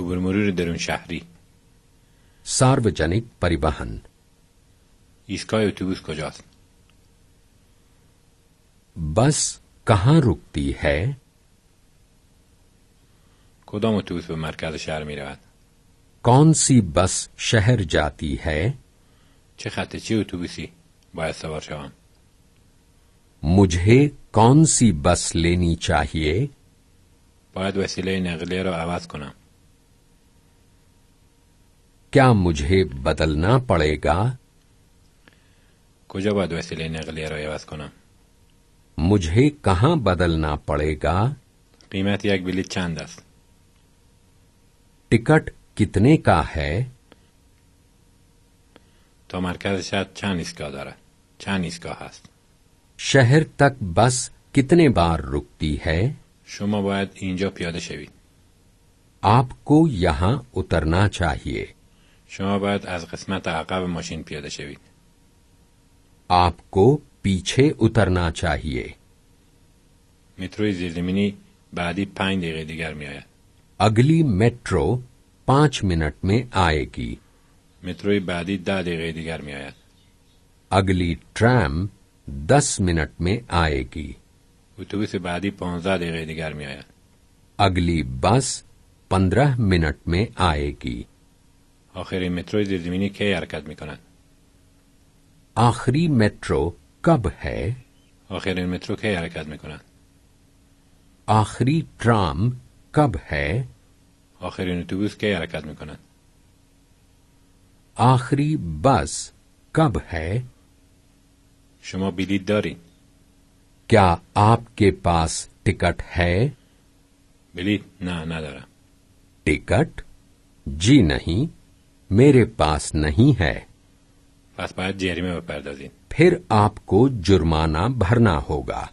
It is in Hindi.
عبور مرور درون شهری ساروجنیک پریبهن ایستگاه اتوبوس کجاست بس کهان رکتی ہے کدام اتوبوس به مرکز شهر می رود کون سی بس شهر جاتی ہے چه خط چه اتوبوسی باید سوار شوم مجھے کانسی سی لینی لینی باید وسیله نقلیه را عوض کنم क्या मुझे बदलना पड़ेगा कुछ बात वैसे लेने अगले रहे बस को ना मुझे कहा बदलना पड़ेगा कीमत तो एक बिली चांदस टिकट कितने का है तो मार्केट से शायद चालीस का दर चालीस का हास्त शहर तक बस कितने बार रुकती है शुमा बाद इंजो पियादे आपको यहां उतरना चाहिए شما باید از قسمت عقب ماشین پیاده شوید. آپ کو پیچه اترنا چاہیے. متروی زیرزمینی بعدی پنج دقیقه دیگر می آید. اگلی مترو پانچ منٹ میں آئے متروی بعدی ده دقیقه دیگر می آید. اگلی ترام دس منٹ میں آئے گی اتوبوس بعدی پانزده دقیقه دیگر می آید. اگلی بس پندرہ منٹ میں آئے گی आखिरी मेट्रो दिलमिनी क्या हरकत میکنن आखिरी मेट्रो कब है आखिरी मेट्रो क्या हरकत میکنن आखिरी ट्राम कब है आखिरी اتوبوس क्या हरकत कौन आखिरी बस कब है शुमा बिली دارین क्या आपके पास टिकट है बिली ना ना दारा टिकट जी नहीं मेरे पास नहीं है फिर आपको जुर्माना भरना होगा